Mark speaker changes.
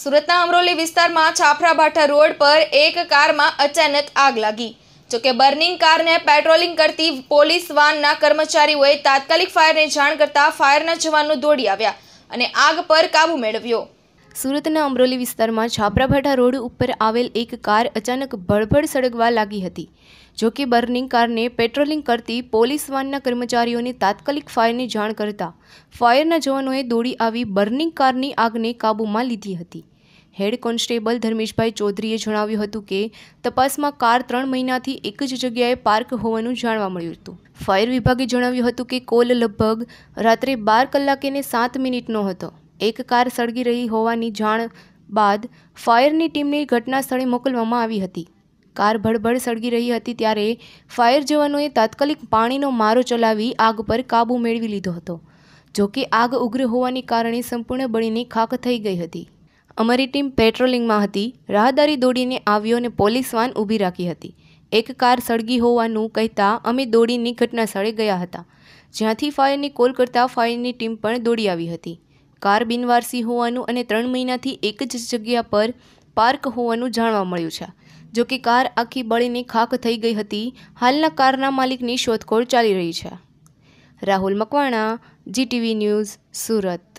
Speaker 1: સુરતના અમરોલી વિસ્તારમાં છાફરાભાઠા રોડ પર એક કારમાં અચાનક આગ લાગી જોકે બર્નિંગ કારને પેટ્રોલિંગ કરતી પોલીસ વાનના કર્મચારીઓએ તાત્કાલિક ફાયરને જાણ કરતા ફાયરના જવાનો દોડી આવ્યા અને આગ પર કાબૂ મેળવ્યો સુરતના
Speaker 2: અમરોલી વિસ્તારમાં છાપરાભાઠા રોડ ઉપર આવેલ એક કાર અચાનક ભળભળ સળગવા લાગી હતી જોકે બર્નિંગ કારને પેટ્રોલિંગ કરતી પોલીસ વાનના કર્મચારીઓને તાત્કાલિક ફાયરની જાણ કરતા ફાયરના જવાનોએ દોડી આવી બર્નિંગ કારની આગને કાબૂમાં લીધી હતી હેડ કોન્સ્ટેબલ ધર્મેશભાઈ ચૌધરીએ જણાવ્યું હતું કે તપાસમાં કાર ત્રણ મહિનાથી એક જ જગ્યાએ પાર્ક હોવાનું જાણવા મળ્યું હતું ફાયર વિભાગે જણાવ્યું હતું કે કોલ લગભગ રાત્રે બાર કલાકે ને સાત મિનિટનો હતો એક કાર સળગી રહી હોવાની જાણ બાદ ફાયરની ટીમને ઘટના સ્થળે મોકલવામાં આવી હતી કાર ભડભડ સળગી રહી હતી ત્યારે ફાયર જવાનોએ તાત્કાલિક પાણીનો મારો ચલાવી આગ પર કાબુ મેળવી લીધો હતો જોકે આગ ઉગ્ર હોવાની કારણે સંપૂર્ણ બળીની ખાખ થઈ ગઈ હતી અમારી ટીમ પેટ્રોલિંગમાં હતી રાહદારી દોડીને આવ્યો અને પોલીસ વાન ઊભી રાખી હતી એક કાર સળગી હોવાનું કહેતા અમે દોડીની ઘટનાસ્થળે ગયા હતા જ્યાંથી ફાયરની કોલ કરતા ફાયરની ટીમ પણ દોડી આવી હતી કાર બિનવારસી હોવાનું અને ત્રણ મહિનાથી એક જ જગ્યા પર પાર્ક હોવાનું જાણવા મળ્યું છે જો કે કાર આખી બળીને ખાક થઈ ગઈ હતી હાલના કારના માલિકની શોધખોળ ચાલી રહી છે રાહુલ મકવાણા જીટીવી ન્યૂઝ સુરત